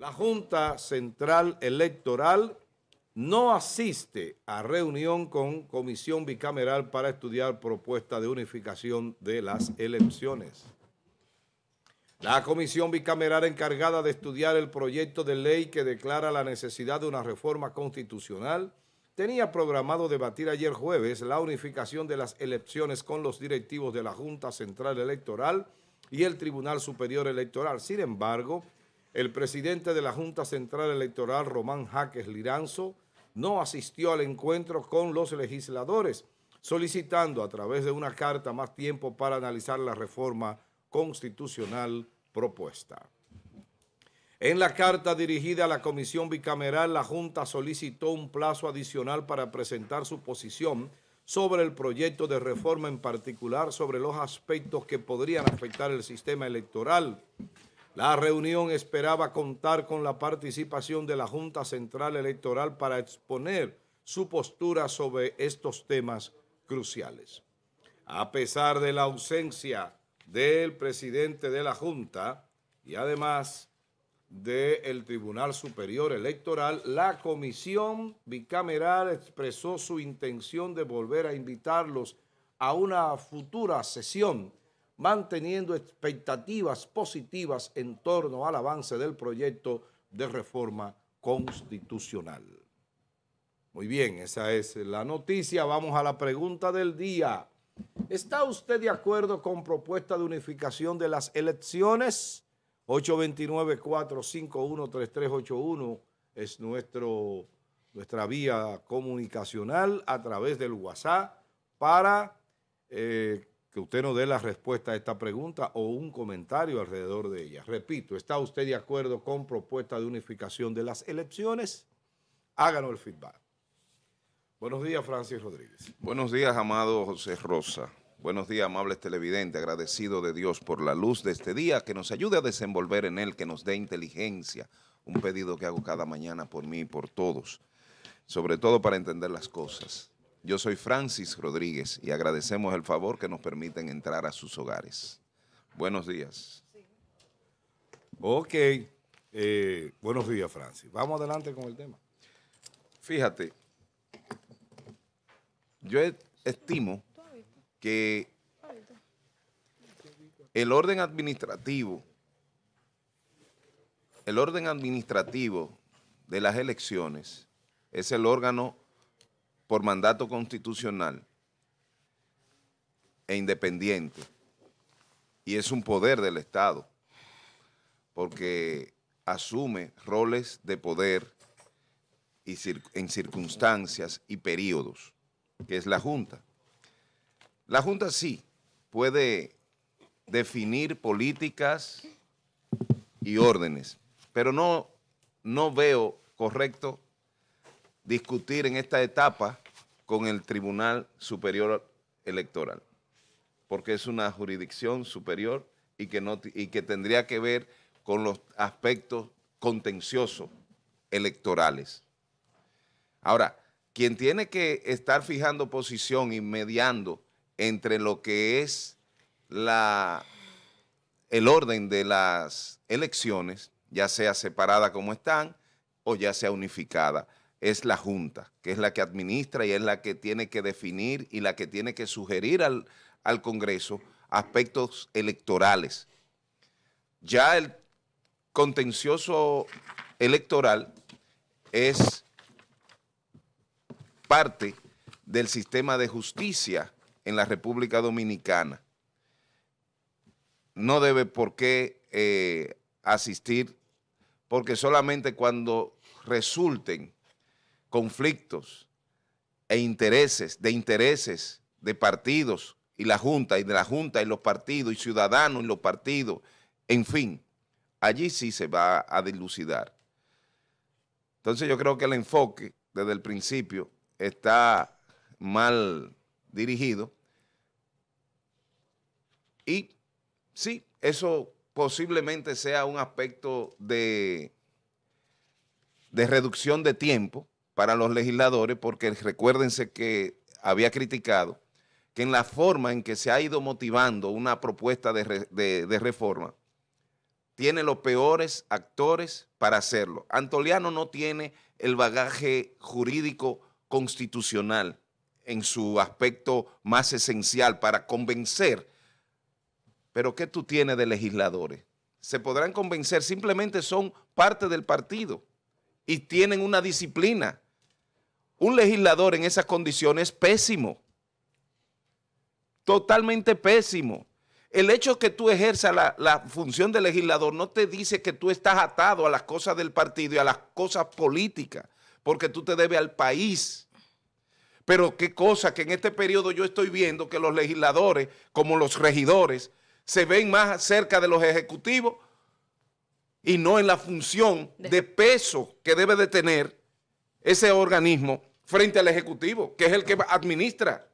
La Junta Central Electoral no asiste a reunión con comisión bicameral para estudiar propuesta de unificación de las elecciones. La comisión bicameral encargada de estudiar el proyecto de ley que declara la necesidad de una reforma constitucional tenía programado debatir ayer jueves la unificación de las elecciones con los directivos de la Junta Central Electoral y el Tribunal Superior Electoral. Sin embargo, el presidente de la Junta Central Electoral, Román Jaques Liranzo, no asistió al encuentro con los legisladores, solicitando a través de una carta más tiempo para analizar la reforma constitucional propuesta. En la carta dirigida a la Comisión Bicameral, la Junta solicitó un plazo adicional para presentar su posición sobre el proyecto de reforma, en particular sobre los aspectos que podrían afectar el sistema electoral, la reunión esperaba contar con la participación de la Junta Central Electoral para exponer su postura sobre estos temas cruciales. A pesar de la ausencia del presidente de la Junta y además del Tribunal Superior Electoral, la comisión bicameral expresó su intención de volver a invitarlos a una futura sesión manteniendo expectativas positivas en torno al avance del proyecto de reforma constitucional. Muy bien, esa es la noticia. Vamos a la pregunta del día. ¿Está usted de acuerdo con propuesta de unificación de las elecciones? 829-451-3381 es nuestro, nuestra vía comunicacional a través del WhatsApp para eh, que usted nos dé la respuesta a esta pregunta o un comentario alrededor de ella. Repito, ¿está usted de acuerdo con propuesta de unificación de las elecciones? Háganos el feedback. Buenos días, Francis Rodríguez. Buenos días, amado José Rosa. Buenos días, amables televidentes, agradecido de Dios por la luz de este día, que nos ayude a desenvolver en él, que nos dé inteligencia, un pedido que hago cada mañana por mí y por todos, sobre todo para entender las cosas. Yo soy Francis Rodríguez y agradecemos el favor que nos permiten entrar a sus hogares. Buenos días. Ok. Eh, buenos días, Francis. Vamos adelante con el tema. Fíjate, yo e-, estimo que el orden administrativo, el orden administrativo de las elecciones es el órgano por mandato constitucional e independiente. Y es un poder del Estado, porque asume roles de poder en circunstancias y periodos, que es la Junta. La Junta sí puede definir políticas y órdenes, pero no, no veo correcto discutir en esta etapa con el Tribunal Superior Electoral, porque es una jurisdicción superior y que, no, que tendría que ver con los aspectos contenciosos electorales. Ahora, quien tiene que estar fijando posición y mediando entre lo que es la, el orden de las elecciones, ya sea separada como están o ya sea unificada, es la Junta, que es la que administra y es la que tiene que definir y la que tiene que sugerir al, Congreso aspectos electorales. Ya el contencioso electoral es parte del sistema de justicia en la República Dominicana. No debe por qué eh, asistir, porque solamente cuando resulten conflictos e intereses, de intereses de partidos y la Junta, y de la Junta y los partidos, y ciudadanos y los partidos, en fin, allí sí se va a dilucidar. Entonces yo creo que el enfoque desde el principio está mal dirigido y sí, eso posiblemente sea un aspecto de, de reducción de tiempo, para los legisladores, porque recuérdense que había criticado que en la forma en que se ha ido motivando una propuesta de, reforma, tiene los peores actores para hacerlo. Antoliano no tiene el bagaje jurídico constitucional en su aspecto más esencial para convencer. Pero ¿qué tú tienes de legisladores? Se podrán convencer, simplemente son parte del partido y tienen una disciplina un legislador en esas condiciones pésimo. Totalmente pésimo. El hecho que tú ejerzas la, la, función de legislador no te dice que tú estás atado a las cosas del partido y a las cosas políticas, porque tú te debes al país. Pero qué cosa que en este periodo yo estoy viendo que los legisladores, como los regidores, se ven más cerca de los ejecutivos y no en la función de peso que debe de tener ese organismo frente al Ejecutivo, que es el que administra.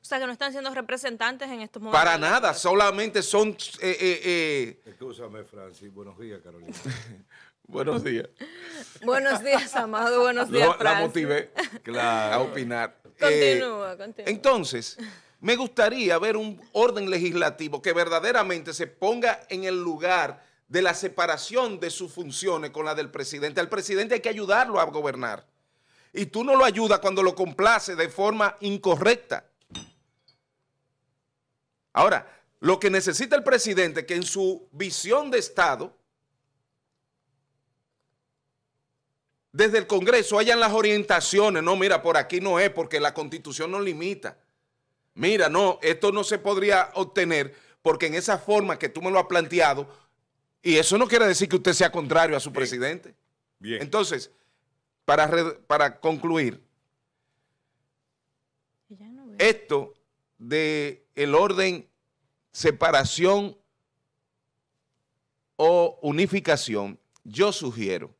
O sea, que no están siendo representantes en estos momentos. Para nada, solamente son... Eh, eh, eh. Francis. Buenos días, Carolina. Buenos días. Buenos días, Amado. Buenos días, Francis. La motivé a opinar. Eh, continúa, continúa. Entonces, me gustaría ver un orden legislativo que verdaderamente se ponga en el lugar de la separación de sus funciones con la del presidente. Al presidente hay que ayudarlo a gobernar y tú no lo ayudas cuando lo complaces de forma incorrecta. Ahora, lo que necesita el presidente que en su visión de Estado, desde el Congreso hayan las orientaciones, no, mira, por aquí no es porque la constitución no limita. Mira, no, esto no se podría obtener porque en esa forma que tú me lo has planteado, y eso no quiere decir que usted sea contrario a su presidente. Bien. Entonces, para, concluir, esto de el orden separación o unificación, yo sugiero,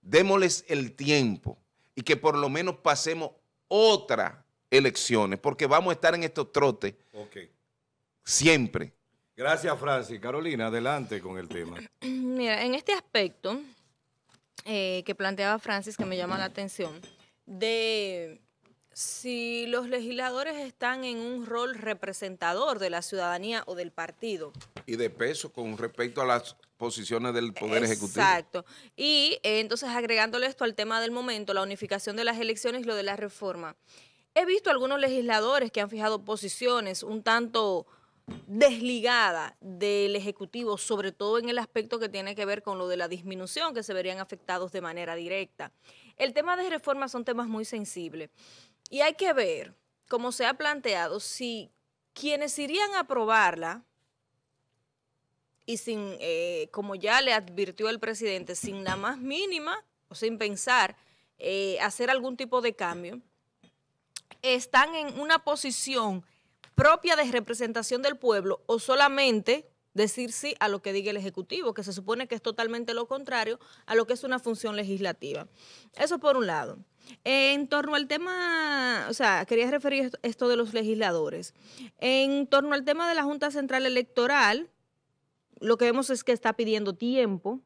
démosles el tiempo y que por lo menos pasemos otras elecciones, porque vamos a estar en estos trotes siempre. Gracias, Francis. Carolina, adelante con el tema. Mira, en este aspecto, eh, que planteaba Francis que me llama la atención, de si los legisladores están en un rol representador de la ciudadanía o del partido. Y de peso con respecto a las posiciones del Poder Ejecutivo. Exacto. Y eh, entonces agregándole esto al tema del momento, la unificación de las elecciones y lo de la reforma. He visto algunos legisladores que han fijado posiciones un tanto desligada del Ejecutivo, sobre todo en el aspecto que tiene que ver con lo de la disminución, que se verían afectados de manera directa. El tema de reformas son temas muy sensibles y hay que ver, como se ha planteado, si quienes irían a aprobarla, y sin, eh, como ya le advirtió el presidente, sin la más mínima o sin pensar eh, hacer algún tipo de cambio, están en una posición propia de representación del pueblo o solamente decir sí a lo que diga el Ejecutivo, que se supone que es totalmente lo contrario a lo que es una función legislativa. Eso por un lado. En torno al tema, o sea, quería referir esto de los legisladores. En torno al tema de la Junta Central Electoral, lo que vemos es que está pidiendo tiempo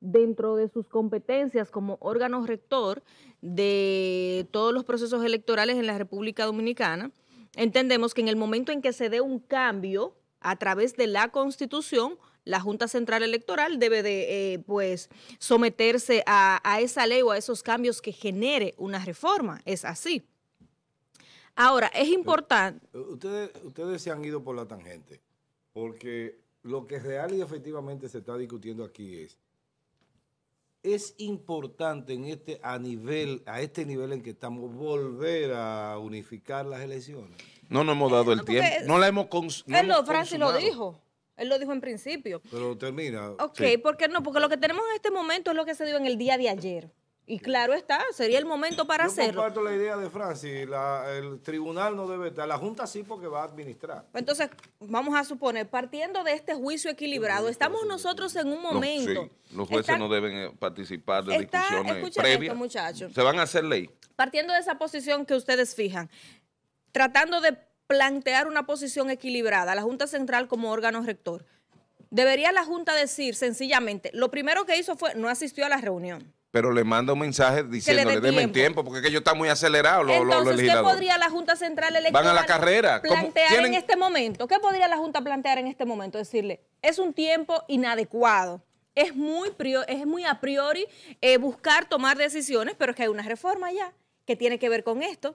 dentro de sus competencias como órgano rector de todos los procesos electorales en la República Dominicana. Entendemos que en el momento en que se dé un cambio a través de la Constitución, la Junta Central Electoral debe de eh, pues someterse a, esa ley o a esos cambios que genere una reforma. Es así. Ahora, es importante... Eh, ustedes, ustedes se han ido por la tangente, porque lo que real y efectivamente se está discutiendo aquí es es importante en este, a, nivel, a este nivel en que estamos volver a unificar las elecciones? No nos hemos dado el eh, tiempo. No la hemos, Él eh, Francis lo dijo. Él lo dijo en principio. Pero termina. Ok, ¿por qué no? Porque lo que tenemos en este momento es lo que se dio en el día de ayer. Y claro está, sería el momento para hacerlo. Yo comparto la idea de Francis, el tribunal no debe estar, la Junta sí porque va a administrar. Entonces, vamos a suponer, partiendo de este juicio equilibrado, estamos nosotros en un momento... Los jueces no deben eh, participar de discusiones previas. Se van a hacer ley. Partiendo de esa posición que ustedes fijan, tratando de plantear una posición equilibrada, la Junta Central como órgano rector, debería la Junta decir sencillamente, lo primero que hizo fue no asistió a la reunión pero le mando un mensaje diciéndole, déme tiempo. tiempo, porque es que yo está muy acelerado. Entonces, ¿qué podría la Junta Central Electoral Van a la carrera. plantear en este momento? ¿Qué podría la Junta plantear en este momento? Decirle, es un tiempo inadecuado. Es muy, es muy a priori eh, buscar tomar decisiones, pero es que hay una reforma ya que tiene que ver con esto.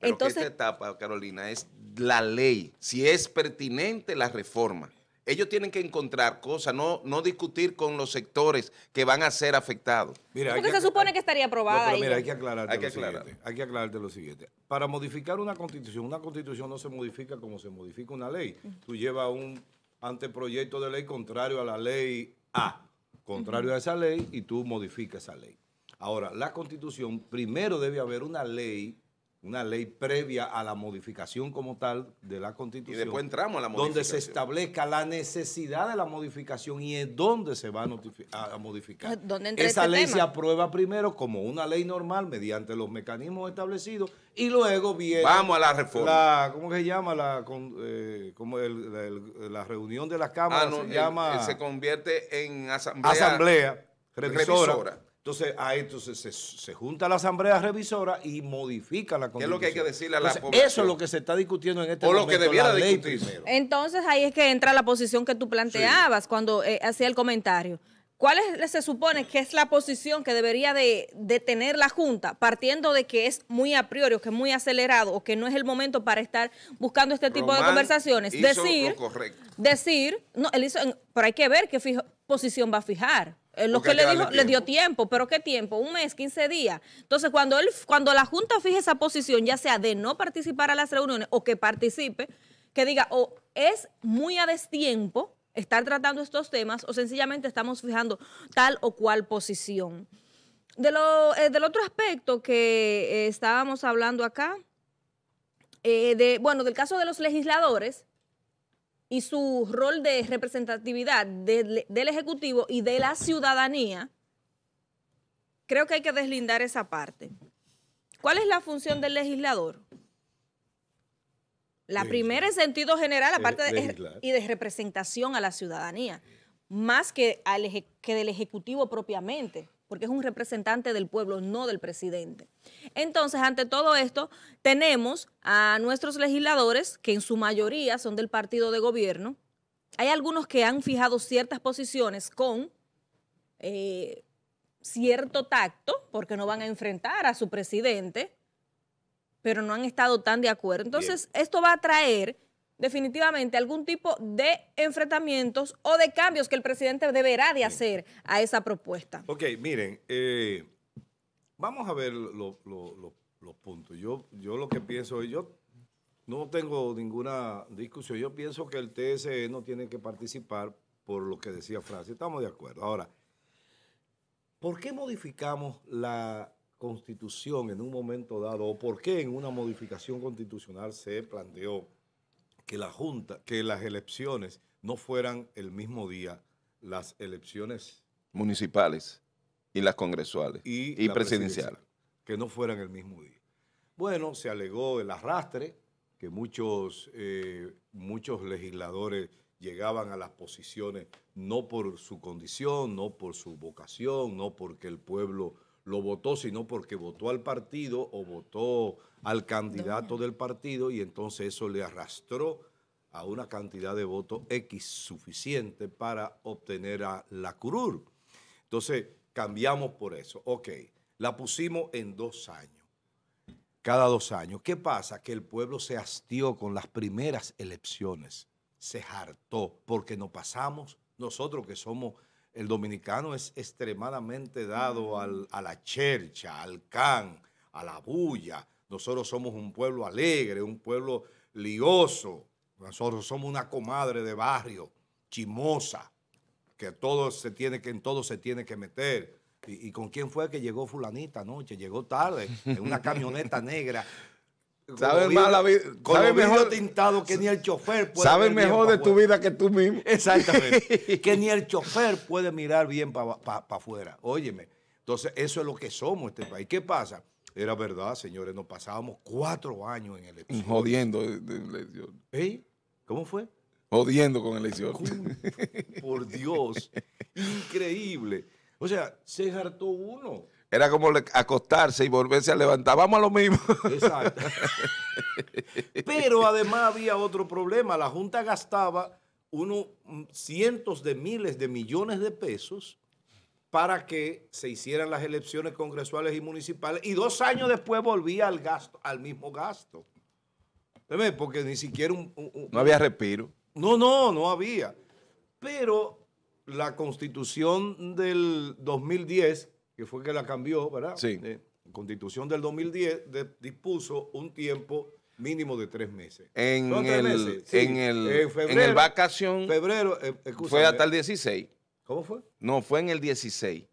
Entonces, que esta etapa, Carolina, es la ley. Si es pertinente la reforma. Ellos tienen que encontrar cosas, no, discutir con los sectores que van a ser afectados. Mira, porque se supone que estaría aprobada. mira, hay que aclararte, lo siguiente. Para modificar una constitución, una constitución no se modifica como se modifica una ley. Tú llevas un anteproyecto de ley contrario a la ley A, contrario a esa ley, y tú modificas esa ley. Ahora, la constitución, primero debe haber una ley una ley previa a la modificación como tal de la Constitución. Y después entramos a la modificación. Donde se establezca la necesidad de la modificación y es donde se va a, modificar. Ah, ¿Dónde Esa este ley se aprueba primero como una ley normal mediante los mecanismos establecidos y luego viene... Vamos a la reforma. ¿Cómo se llama? La, eh, como la, reunión de las cámaras ah, se convierte en asamblea. Asamblea revisora entonces, ahí entonces se, junta la asamblea revisora y modifica la constitución. ¿Qué es lo que hay que decirle a la Eso es lo que se está discutiendo en este momento. O lo que debiera Entonces, ahí es que entra la posición que tú planteabas cuando eh, hacía el comentario. ¿Cuál es, se supone que es la posición que debería de, tener la Junta, partiendo de que es muy a priori, o que es muy acelerado, o que no es el momento para estar buscando este tipo de conversaciones? decir, decir, no, él hizo, pero hay que ver qué posición va a fijar. Eh, lo que le dijo, le dio tiempo, pero ¿qué tiempo? Un mes, 15 días. Entonces, cuando, él, cuando la Junta fije esa posición, ya sea de no participar a las reuniones o que participe, que diga, o es muy a destiempo estar tratando estos temas o sencillamente estamos fijando tal o cual posición. Eh, del otro aspecto que eh, estábamos hablando acá, de, bueno, del caso de los legisladores, y su rol de representatividad del, Ejecutivo y de la ciudadanía, creo que hay que deslindar esa parte. ¿Cuál es la función del legislador? La primera en sentido general, eh, aparte de, y de representación a la ciudadanía, más que del Ejecutivo propiamente porque es un representante del pueblo, no del presidente. Entonces, ante todo esto, tenemos a nuestros legisladores, que en su mayoría son del partido de gobierno. Hay algunos que han fijado ciertas posiciones con eh, cierto tacto, porque no van a enfrentar a su presidente, pero no han estado tan de acuerdo. Entonces, esto va a traer definitivamente algún tipo de enfrentamientos o de cambios que el presidente deberá de hacer a esa propuesta. Ok, miren, eh, vamos a ver los puntos. Yo, yo lo que pienso, yo no tengo ninguna discusión, yo pienso que el TSE no tiene que participar por lo que decía Francia, estamos de acuerdo. Ahora, ¿por qué modificamos la constitución en un momento dado o por qué en una modificación constitucional se planteó? que la Junta, que las elecciones no fueran el mismo día las elecciones municipales y las congresuales y, presidenciales. Que no fueran el mismo día. Bueno, se alegó el arrastre, que muchos, eh, muchos legisladores llegaban a las posiciones no por su condición, no por su vocación, no porque el pueblo lo votó, sino porque votó al partido o votó al candidato del partido y entonces eso le arrastró a una cantidad de votos X suficiente para obtener a la curul. Entonces, cambiamos por eso. Ok, la pusimos en dos años, cada dos años. ¿Qué pasa? Que el pueblo se hastió con las primeras elecciones, se hartó porque no pasamos nosotros que somos el dominicano es extremadamente dado a la chercha, al can, a la bulla. Nosotros somos un pueblo alegre, un pueblo lioso. Nosotros somos una comadre de barrio, chimosa, que en todo se tiene que meter. ¿Y, y con quién fue que llegó fulanita anoche? Llegó tarde, en una camioneta negra. Saben más la mejor tintado que ni el chofer puede. Saben mejor de tu vida que tú mismo. Exactamente. que ni el chofer puede mirar bien para afuera. Óyeme. Entonces, eso es lo que somos este país. ¿Qué pasa? Era verdad, señores, nos pasábamos cuatro años en elección. Jodiendo elección. ¿Eh? ¿Cómo fue? Jodiendo con elección. Por Dios. Increíble. O sea, se hartó uno. Era como acostarse y volverse a levantar. Vamos a lo mismo. Exacto. Pero además había otro problema. La Junta gastaba unos mm, cientos de miles de millones de pesos para que se hicieran las elecciones congresuales y municipales y dos años después volvía al gasto, al mismo gasto. Porque ni siquiera un... No había respiro. No, no, no había. Pero la constitución del 2010 que fue que la cambió, ¿verdad? Sí. constitución del 2010 dispuso un tiempo mínimo de tres meses. En el, meses? En, el en vacación. Febrero, eh, fue hasta el 16. ¿Cómo fue? No, fue en el 16.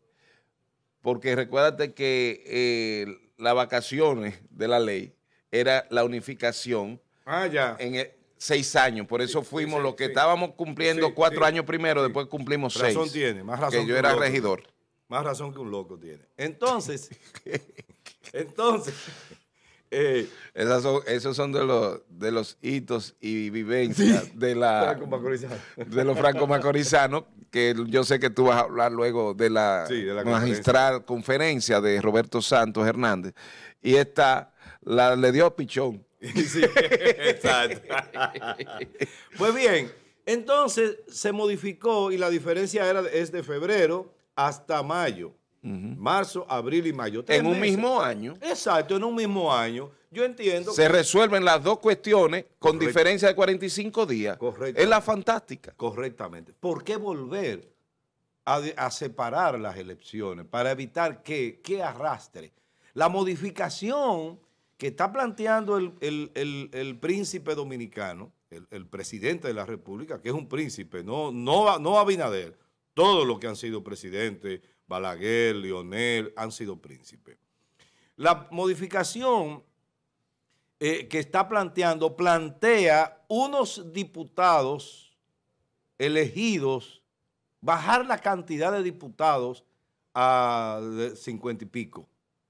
Porque recuérdate que eh, las vacaciones de la ley era la unificación. Ah, ya. En seis años. Por eso fuimos lo los que estábamos cumpliendo cuatro años primero, después cumplimos seis. Razón tiene, más razón. Que yo era regidor. Más razón que un loco tiene. Entonces, entonces. Eh, esos son de los, de los hitos y vivencias de la de los franco macorizanos que yo sé que tú vas a hablar luego de la, magistral conferencia. de Roberto Santos Hernández y esta la le dio pichón exacto. pues bien entonces se modificó y la diferencia era es de febrero hasta mayo. Marzo, abril y mayo. En un mismo año. Exacto, en un mismo año. Yo entiendo. Se resuelven las dos cuestiones con diferencia de 45 días. Es la fantástica. Correctamente. ¿Por qué volver a, separar las elecciones para evitar que, arrastre? La modificación que está planteando el, príncipe dominicano, el, presidente de la República, que es un príncipe, no, no, no Abinader, todos los que han sido presidentes, Balaguer, Lionel, han sido príncipes. La modificación eh, que está planteando plantea unos diputados elegidos, bajar la cantidad de diputados a cincuenta y pico.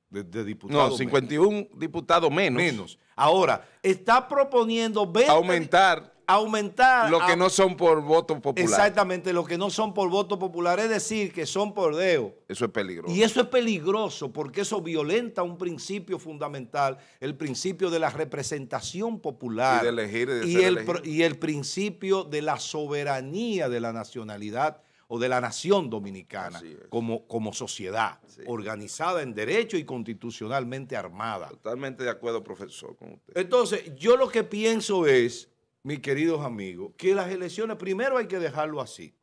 De, diputados. No, 51 diputados menos. Menos. Ahora, está proponiendo 20. Aumentar aumentar. lo que no son por voto popular. Exactamente, lo que no son por voto popular, es decir, que son por deo. Eso es peligroso. Y eso es peligroso porque eso violenta un principio fundamental, el principio de la representación popular. Y de elegir y el, Y el principio de la soberanía de la nacionalidad o de la nación dominicana como, como sociedad, organizada en derecho y constitucionalmente armada. Totalmente de acuerdo, profesor, con usted. Entonces, yo lo que pienso es mis queridos amigos, que las elecciones primero hay que dejarlo así,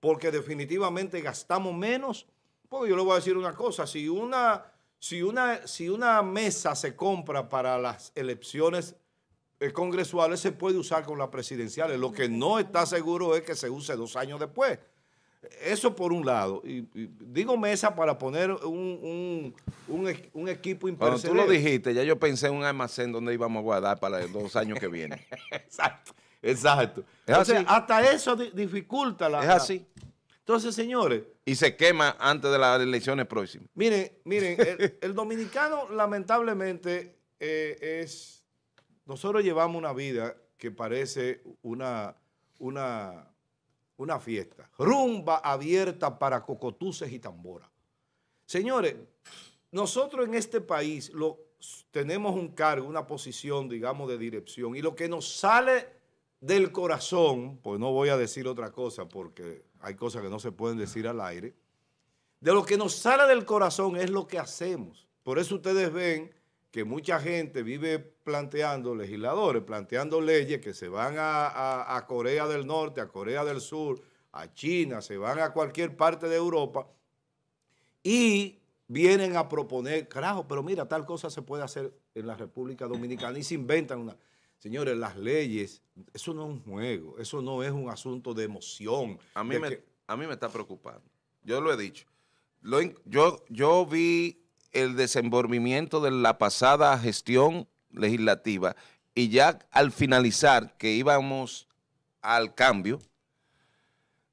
porque definitivamente gastamos menos. Porque yo le voy a decir una cosa, si una, si una, si una mesa se compra para las elecciones eh, congresuales, se puede usar con las presidenciales. Lo que no está seguro es que se use dos años después. Eso por un lado. Y, digo mesa para poner un, equipo imperceptible. Cuando tú lo dijiste, ya yo pensé en un almacén donde íbamos a guardar para los dos años que vienen. exacto, exacto. Entonces, hasta eso dificulta la... Es así. Entonces, señores... Y se quema antes de las elecciones próximas. Miren, miren, el, dominicano lamentablemente eh, es... Nosotros llevamos una vida que parece una... una una fiesta. Rumba abierta para cocotuces y tambora. Señores, nosotros en este país lo, tenemos un cargo, una posición, digamos, de dirección. Y lo que nos sale del corazón, pues no voy a decir otra cosa porque hay cosas que no se pueden decir al aire. De lo que nos sale del corazón es lo que hacemos. Por eso ustedes ven que mucha gente vive planteando, legisladores, planteando leyes que se van a, Corea del Norte, a Corea del Sur, a China, se van a cualquier parte de Europa y vienen a proponer, carajo, pero mira, tal cosa se puede hacer en la República Dominicana y se inventan una... Señores, las leyes, eso no es un juego, eso no es un asunto de emoción. A mí, me, a mí me está preocupando, yo lo he dicho. yo, yo vi el desenvolvimiento de la pasada gestión legislativa y ya al finalizar que íbamos al cambio,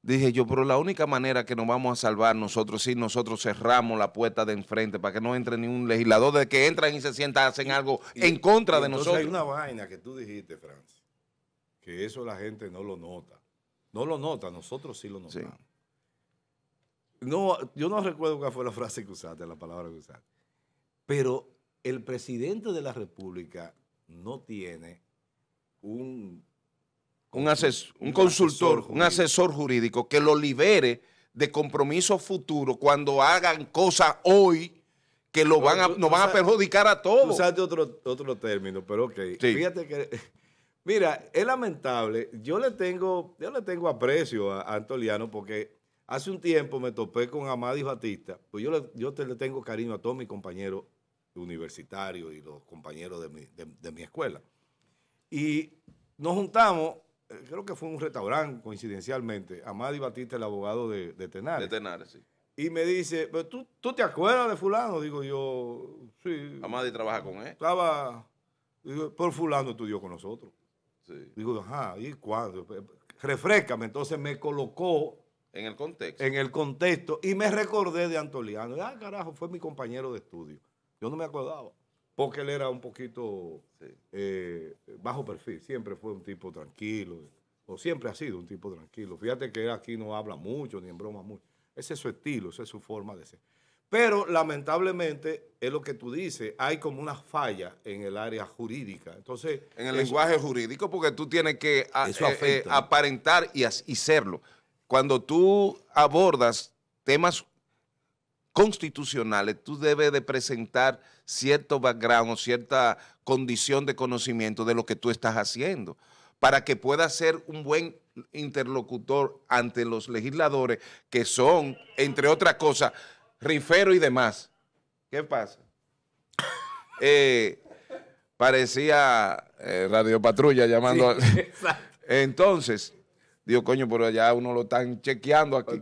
dije yo, pero la única manera que nos vamos a salvar nosotros si nosotros cerramos la puerta de enfrente para que no entre ningún legislador, de que entran y se sientan, hacen algo en contra de nosotros. Hay una vaina que tú dijiste, Francis, que eso la gente no lo nota. No lo nota, nosotros sí lo notamos. No, yo no recuerdo cuál fue la frase que usaste, la palabra que usaste. Pero el presidente de la República no tiene un... Un, un, consultor, un asesor jurídico que lo libere de compromisos futuros cuando hagan cosas hoy que lo van nos van a perjudicar a todos. Usaste otro, otro término, pero ok. Fíjate que, mira, es lamentable. Yo le tengo, yo le tengo aprecio a, a Antoliano porque Hace un tiempo me topé con Amadi Batista, pues yo le, yo te, le tengo cariño a todos mis compañeros universitarios y los compañeros de mi, escuela. Y nos juntamos, eh, creo que fue un restaurante coincidencialmente, Amadi Batista, el abogado de, de Tenares. De Tenares, sí. Y me dice, tú, te acuerdas de fulano? Digo yo, sí. Amadi trabaja con él. Estaba, por fulano estudió con nosotros. Sí. Digo, ajá, ¿y cuándo? Refrescame. Entonces me colocó en el contexto. En el contexto. Y me recordé de Antoliano. Ah, carajo, fue mi compañero de estudio. Yo no me acordaba. Porque él era un poquito eh, bajo perfil. Siempre fue un tipo tranquilo. O siempre ha sido un tipo tranquilo. Fíjate que él aquí no habla mucho, ni en broma mucho. Ese es su estilo, esa es su forma de ser. Pero lamentablemente es lo que tú dices, hay como una falla en el área jurídica. Entonces, en el lenguaje jurídico, porque tú tienes que ah, eh, eh, aparentar y serlo cuando tú abordas temas constitucionales, tú debes de presentar cierto background, o cierta condición de conocimiento de lo que tú estás haciendo, para que puedas ser un buen interlocutor ante los legisladores que son, entre otras cosas, rifero y demás. ¿Qué pasa? Eh, parecía eh, Radio Patrulla llamando. Sí, Entonces, Dios coño, pero allá uno lo están chequeando aquí.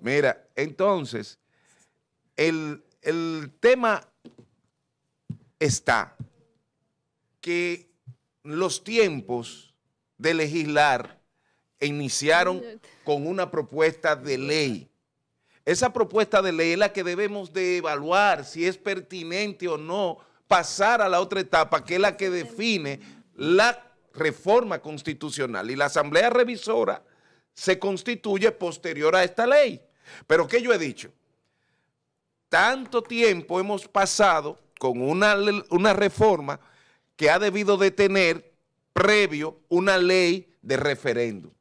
Mira, entonces, el, el tema está que los tiempos de legislar iniciaron con una propuesta de ley. Esa propuesta de ley es la que debemos de evaluar si es pertinente o no pasar a la otra etapa, que es la que define la reforma constitucional y la Asamblea Revisora se constituye posterior a esta ley. Pero ¿qué yo he dicho? Tanto tiempo hemos pasado con una, reforma que ha debido de tener previo una ley de referéndum,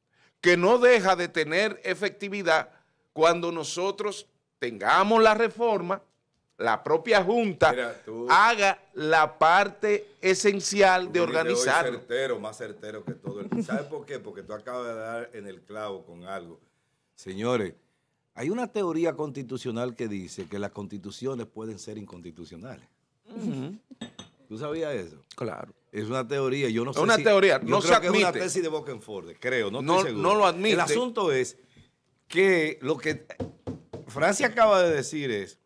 que no deja de tener efectividad cuando nosotros tengamos la reforma la propia Junta haga la parte esencial de organizar. certero, más certero que todo. El, ¿Sabes por qué? Porque tú acabas de dar en el clavo con algo. Señores, hay una teoría constitucional que dice que las constituciones pueden ser inconstitucionales. ¿Tú sabías eso? Claro. Es una teoría, yo no sé. Es una teoría, no se admite. es una tesis de creo, no, no estoy No lo admite. El asunto es que lo que Francia acaba de decir es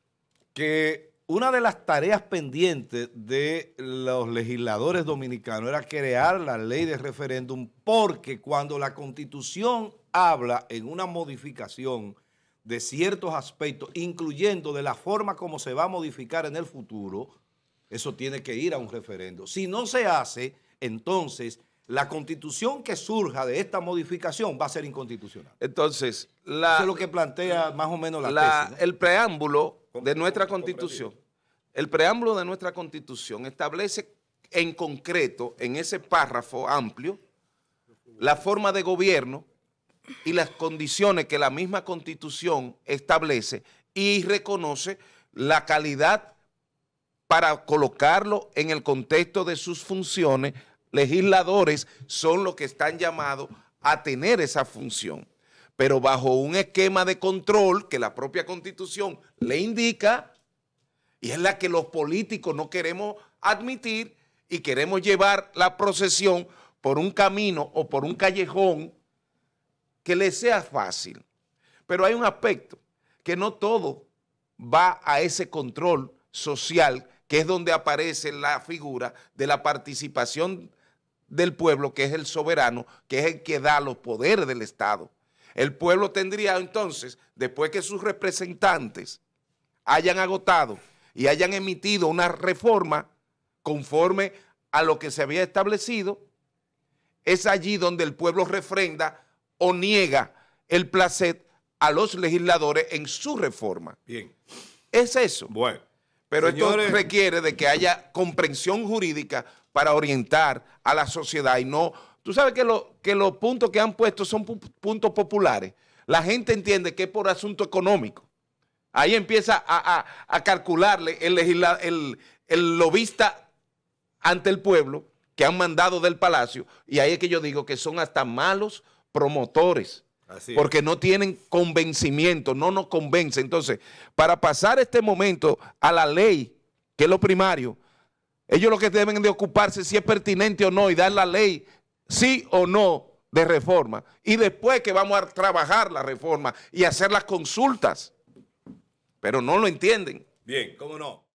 que una de las tareas pendientes de los legisladores dominicanos era crear la ley de referéndum porque cuando la constitución habla en una modificación de ciertos aspectos, incluyendo de la forma como se va a modificar en el futuro, eso tiene que ir a un referéndum. Si no se hace, entonces la constitución que surja de esta modificación va a ser inconstitucional. Entonces, Eso es lo que plantea más o menos la, El preámbulo de nuestra constitución, el preámbulo de nuestra constitución establece en concreto, en ese párrafo amplio, la forma de gobierno y las condiciones que la misma constitución establece y reconoce la calidad para colocarlo en el contexto de sus funciones legisladores son los que están llamados a tener esa función, pero bajo un esquema de control que la propia constitución le indica y es la que los políticos no queremos admitir y queremos llevar la procesión por un camino o por un callejón que le sea fácil. Pero hay un aspecto que no todo va a ese control social, que es donde aparece la figura de la participación del pueblo, que es el soberano, que es el que da los poderes del Estado. El pueblo tendría entonces, después que sus representantes hayan agotado y hayan emitido una reforma conforme a lo que se había establecido, es allí donde el pueblo refrenda o niega el placet a los legisladores en su reforma. Bien. Es eso. Bueno. Pero esto requiere de que haya comprensión jurídica para orientar a la sociedad y no... Tú sabes que, lo, que los puntos que han puesto son puntos populares. La gente entiende que es por asunto económico. Ahí empieza a, calcularle el, lobista ante el pueblo que han mandado del palacio. Y ahí es que yo digo que son hasta malos promotores. porque no tienen convencimiento, no nos convence. Entonces, para pasar este momento a la ley, que es lo primario, ellos lo que deben de ocuparse si es pertinente o no y dar la ley, sí o no, de reforma. Y después que vamos a trabajar la reforma y hacer las consultas. Pero no lo entienden. Bien, ¿cómo no?